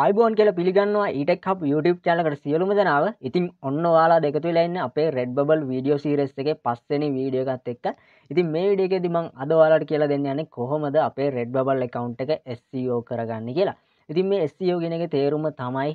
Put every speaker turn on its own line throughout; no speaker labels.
ආයිබෝන් කියල පිළිගන්නවා ඊටක් අප YouTube චලකට සියලුම දෙනාව ඉතින් ඔන්න වාලා දෙකතුවෙලන්න අපේ රෙඩ්බල් වීඩියෝ සීරස් එක පස්සෙන වීඩියෝකත් එක්ක ඉතින් මේ විඩියක දිමං අදවාලට කියලා දෙන්න යන්නේ කොහොමද අපේ රෙඩ්බල් එකකවන්් එක SEO කරගන්න කියලා ඉතින් මේ SEO ගෙන එක තේරුම තමයි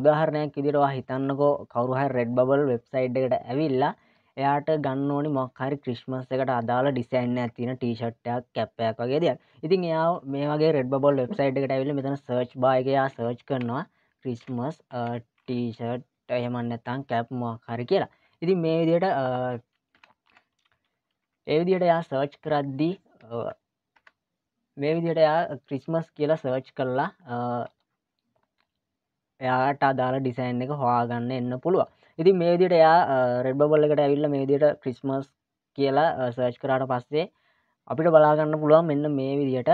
උදාහරණයක් ඉදිරවා හිතන්නකෝ කවරුහ රෙඩ්බල් වෙබ්සයිඩ් එකට ඇවිල්ලා එයාට ගන්න ඕනි මොක්හරි ක්‍රිස්්මස් එකට අදාලා ඩිසයින්න ඇතින ටීෂට්ටයක් කැප්පයක් වගේ දෙයක් ඉතින් එයා මේ වගේ රෙඩ් බොල් වෙබ්සයිට් එකට ඇවිල මෙතන සර්ච් බායකයා සර්ච් කරනවා ක්‍රිස්මස් ටීෂට් එහෙමන්නතං කැප් මොහරි කියලා ඉතින් මේ විදියට ඒ විදියට යා සර්ච් කරද්දී මේ විදියට යා ක්‍රිස්මස් කියලා සර්ච් කරලා එයාට අදාළ ඩිසයින් එක හොයාගන්න එන්න පුළුවන් ඉතින් මේ විදිහට එයා රෙඩ් බබල් එකට ඇවිල්ලා මේ විදිහට ක්‍රිස්මස් කියලා සර්ච් කරාට පස්සේ අපිට බලාගන්න පුළුවන් මෙන්න මේ විදියට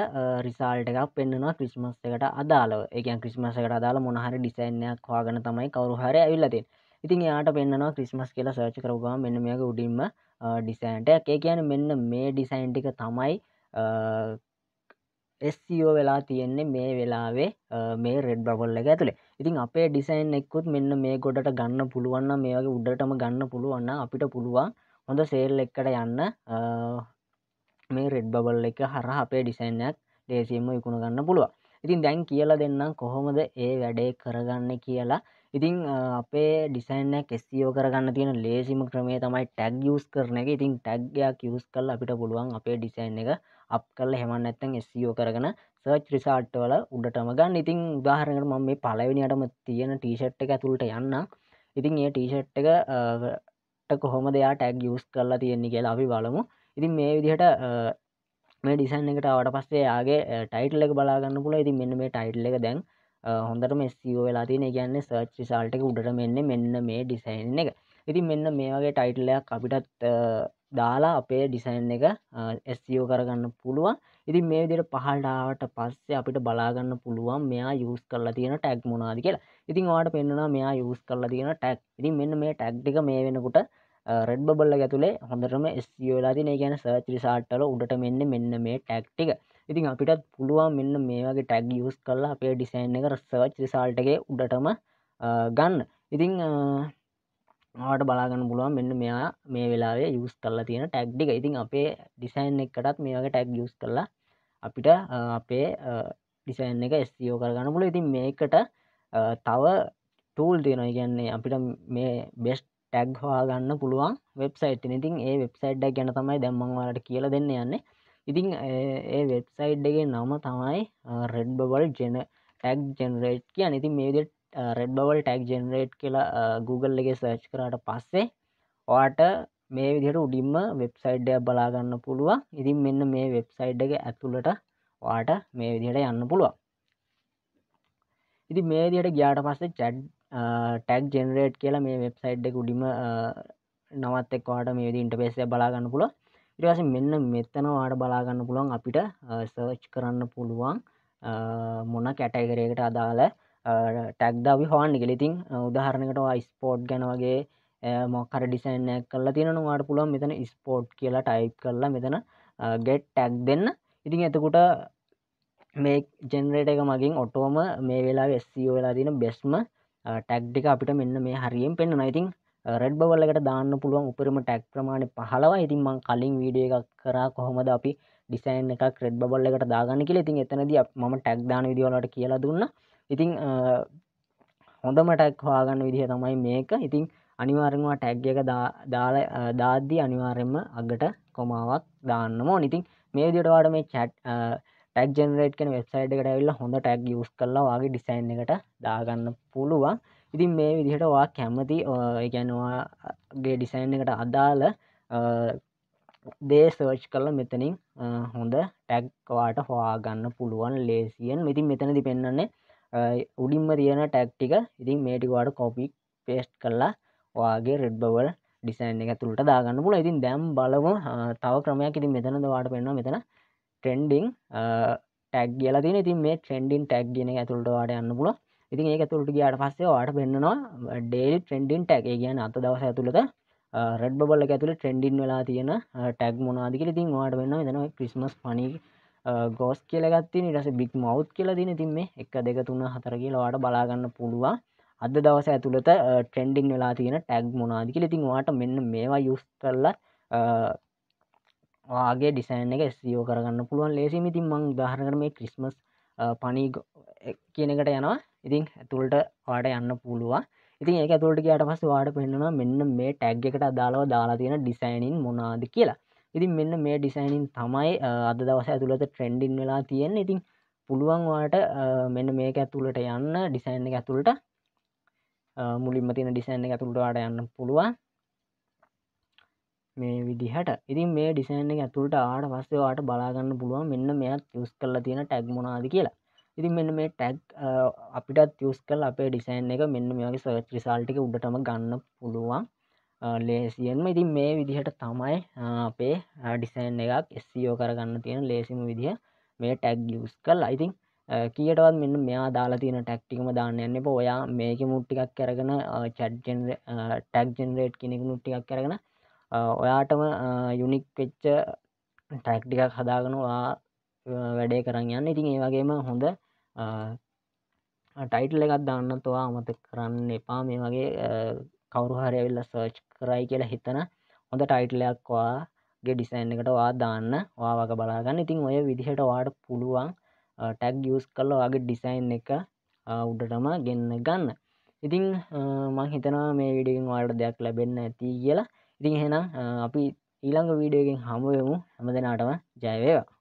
රිසාල්ට එකක් පෙන්න්නවා ක්‍රිස්මස් එකට අදාලව එකන් ක්‍රිස්මස එකට අදාල මොනහරි ඩිසයින්යක් හවාගන තමයි කවරුහර ඇවිල්ලති ඉතින් එයාට පෙන්න්නවා ක්‍රිස්මස් කියලා සර්ච් කරවා මෙන්න මේක උඩින්ම ඩිසයින්ට එක කියන මෙන්න මේ ඩිසයින්ටික තමයි එස්ෝ වෙලා තියෙන්නේ මේ වෙලාවේ මේ රෙඩ් බොල්ල එක ඇතුළේ ඉතින් අපේ ඩිසයින් එක්කුත් මෙන්න මේ ගොඩට ගන්න පුළුවන්න මේගේ උඩටම ගන්න පුළුවන්න අපිට පුළුවන් හොඳ සේල් එක්කට යන්න මේ රෙඩ් බබල් එක හර අපේ ඩිසයින්යක් දේසිීම ඉකුණ ගන්න පුළුවන් ඉතින් දැන් කියලා දෙන්නම් කොහොමද ඒ වැඩේ කරගන්න කියලා ඉතිං අපේ ඩිසයින්නක් එස්සිෝ e කරගන්න තියෙන ලේසිම ක්‍රමේ තමයි ටැක් යස් කරන එක ඉතින් ටැක්ගයක් යස් කල් අපිට පුළුවන් අපේ ඩිසයින් එක අප කල්ල හෙමන්න ඇත්තන් එස්සිෝ කරගන සර්ච් රිසාට් වල උඩටම ගන්න ඉතින් උදාහරණකට මම මේ පලවෙනිටම තියෙන ටීෂට් එක ඇතුළට යන්න ඉතින් ඒ ටීෂට් එක කොහොම දෙයා ටැක් යස් කරලා තියෙන්නේ කියලා අපි බලමු ඉතින් මේ විදිහට මේ ඩිසන් එකට අවට පස්සේ යාගේ ටයිටල් එක බලාගන්න පුළ ඉතින් මෙන්න මේ ටයිටල් එක දැන් හොඳට මෙස්සිෝ වෙලා තියෙන ගැන්න සර්ච් රිසාල්ටක උඩට මෙන්න මෙන්න මේ ඩිසයින් එක ඉතින් මෙන්න මේ වගේ ටයිටලයක් අපිටත් දාලා අපේ ඩිසයින් එක එස්ෝ e කරගන්න පුළුවන් ඉතින් මේ විදිට පහල්ඩාවට පස්සේ අපිට බලාගන්න පුළුවන් මෙයා යස් කරලා තියෙන ටැක් මොනාද කියලා ඉතින් වාට පෙන්න්නවා මෙයා යස් කරලා තියෙන ටැක් ඉතින් මෙන්න මේ ටැක්්ටික මේ වෙනකුට රෙඩ් බල්ල ඇතුළේ හොඳටම ස්ෝලාතින ගැන සර්ච් රිසාට්ටල උඩට මෙන්න මෙන්න මේ ටැක්ටික ඉතින් අපිටත් පුළුවන් මෙන්න මේ වගේ ටැග් යස් කල්ලා අපේ ඩිසයින් එක රස්සවච් රිසාල්ටගේ උඩටම ගන්න ඉතිං ආට බලාගන්න පුළුවන් මෙන්න මෙයා මේ වෙලාවේ යස් කල්ලා තියෙන ටැක්්ඩික ඉතින් අපේ ඩිසයින් එකටත් මේ වගේ ටැක් යස් කරලා අපිට අපේ ඩිසයින් එක ස්යෝ e කරගන්න පුල ඉතින් මේකට තව ටූල් තියෙන ඉගන්නේ අපිට මේ බෙස් ටැග් හවාගන්න පුළුවන් වෙබ්සයිට් ඉතින් ඒ වෙබ්සයිට් ගැන තමයි දැම්මන්වාලට කියල දෙන්න යන්නේ ඉතිං ඒ වෙබ්සයිඩ් එක නම තමයි රෙඩ් බවල් ජන ටැක් ජෙනරේට් කිය නති මේද රෙඩ් බවල් ටැක් ජෙනරේට් කියලා Google එක සර්ච් කරට පස්සේ ඔට මේ විදිහට උඩින්ම වෙබ්සයිඩ්ඩය බලාගන්න පුළුවන් ඉතින් මෙන්න මේ වෙබ්සයිඩ් එක ඇතුළට වාට මේ විදිහට යන්න පුළුවන් ඉති මේ දියට ගියාට පස්සේ චැඩ් ටැක් ජෙනරේට් කියලා මේ වෙබ්සයිඩ් එක උඩිම නවත් එක්වාට මේ ඉන්ටපේසය බලාගන්න පුළුව ඉටවස මෙන්න මෙතන වාට බලාගන්න පුළුවන් අපිට සර්ච් කරන්න පුළුවන් මොන කැටයිගරයකට අදාළ ටැක්ද අපි හෝන් ඉගලිතින් උදාහරණකට ස්පෝට් ගැන වගේ මොකර ඩිසයින් කල තින වාට පුළුවන් මෙතන ස්පෝට් කියලා ටයිප් කරලා මෙතන ගෙට් ටැක් දෙන්න ඉතින් එතකුට මේ ජෙනරේට එක මගින් ඔටෝම මේ e වෙලා ස්ෝ වෙලා තින බෙස්ම ටැක්්ඩික අපිට මෙන්න මේ හරියෙන් පෙන්න්න නයිතින් රෙඩ් බවල්ලකට දාන්න පුළුවන් උපරම ටැක් ප්‍රමාණය පහලවා ඉතින් මං කලින් වීඩිය එකක් කරා කොහොමද අපි ඩිසයින් එකක් රෙඩ් බල්ලකට දාගන්න කියලා ඉතින් එතනද ම ටැක් දාන විදිවලට කියලා දුන්න ඉතිං හොඳම ටැක් හවාගන්න විදිහ තමයි මේක ඉතිං අනිවාරෙන්වා ටැග් එක දාලා දාද්දී අනිවාරෙන්ම අගට කොමාවක් දාන්නම නිතින් මේ දිටවාට මේ චැට් ටක් ජනරේට් කෙන වෙබ්සයිට් එකට ඇල්ල හොඳ ටැක් යස් කරලා වගේ ඩිසයින් එකට දාගන්න පුළුවන් ඉතින් මේ විදිහට වා කැමති ගැනවාගේ ඩිසයින් එකට අදාළ දේ සර්ච් කල මෙතනින් හොඳ ටැක්වාට හවාගන්න පුළුවන් ලේසියෙන් ඉතින් මෙතනති පෙන්න්නන්නේ උඩින්ම තියෙන ටැක්ටික ඉතින් මේටිවාඩ කොපි පේස්ට් කරලා වාගේ රෙඩ් බවල් ඩිසයින් එක තුළට දාගන්න පුල ඉතින් දැම් බලව තව ක්‍රමයක් ඉතින් මෙතන දවාට පෙන්වා මෙතන ටෙන්ඩිං ටැක් කියලා තින ඉතින් මේ ට්‍රෙන්ඩින් ටැක් ගෙන ඇතුළට වාට යන්න පුලා ඉතින් ඒක තුළට ගියාට පස්සේ වාට පෙන්න්නනවා ඩේලි ට්‍රෙන්ඩින් ටැක් කියන්න අත දවස ඇතුළත රෙඩ් බල ඇතුළ ට්‍රෙන්ඩින් වෙලා තියෙන ටැක් මොනාදිකල තින් වාට වෙන්න දනවා ක්‍රිස්මස් පනි ගෝස් කියලගත්ති නිටස බික් මව් කියලා දින තින් මේ එක දෙක තුන්න හතර කියලවාට බලාගන්න පුළුවන් අද දවස ඇතුළත ට්‍රෙන්ඩිං වෙලා තියෙන ටැග් මොනාදිකල ඉතින් වාට මෙන්න මේවා යුස් කරලා වාගේ ඩිසයින් එක ස්යෝ e කරගන්න පුළුවන් ලේසිම ඉතින් මං දාහරකට මේ ක්‍රිස්මස් පනී කියනකට යනවා ඉතින් ඇතුළට වාට යන්න පුළුවන් ඉතින් ඒක ඇතුළට කියට පස් වාට පෙන්න්නවා මෙන්න මේ ටැග් එකට අදාළව දාලා තියෙන ඩිසයිනින් මොනාද කියලා ඉතින් මෙන්න මේ ඩිසයිනින් තමයි අද දවස ඇතුළත ට්‍රෙන්ඩින් වෙලා තියෙන ඉතින් පුළුවන් වාට මෙන්න මේක ඇතුළට යන්න ඩිසයින් එක ඇතුළට මුලින්ම තියෙන ඩිසයින් එක ඇතුළට වාට යන්න පුළුවන් මේ විදිහට ඉතින් මේ ඩිසයින් එක ඇතුළට ආට පස්සේ වාට බලාගන්න පුළුවන් මෙන්න මෙයත් යස් කරලා තියෙන ටැග් මොනාද කියලා ඉතින් මෙන්න මේ ටැක් අපිටත් යස් කල් අපේ ඩිසයින් එක මෙන්න මේගේ සර්ච් රිසාල්ටික උඩටම ගන්න පුළුවන් ලේසියෙන්ම ඉතින් මේ විදිහට තමයි අපේ ඩිසයින් එකක් එස්ෝ e කරගන්න තියෙන ලේසිම විදිහ මේ ටැක් ියස් කල් අයිතින් කියටවත් මෙන්න මෙයා දාලා තියෙන ටැක්ටිකම දාන්න යන්න එප ඔයා මේක මුට්ටිකක් කරගෙන චඩ්ජෙන් ටැක් ජෙනරේට් කෙනෙක මුට්ටිකක් කරගෙන ඔයාටම යුනික් වෙච්ච ටැක්ටිකක් හදාගෙන වා වැඩේ කරන්න යන්න ඉතින් ඒවගේම හොඳ ටයිටල එකත් දන්නතුවා අමතක කරන්න එපා මේ වගේ කවරුහරය වෙල්ල සර්ච් කරයි කියලා හිතන හොඳ ටයිටලයක්වා ගේ ඩිසයින් එකට වා දාන්න වා වග බලාගන්න ඉතින් ඔය විදිහට වාට පුළුවන් ටැක් ගියස් කල්ල වගේ ඩිසයින් එක උඩටම ගෙන්න්න ගන්න ඉතිං මං හිතනවා මේ විඩියෙන් වාට දෙයක් ලැබෙන්න ඇති කියලා ඉතින් හෙනම් අපි ඊළඟ වීඩියෝගෙන් හමුුවමු හැම දෙනාටම ජයවේවා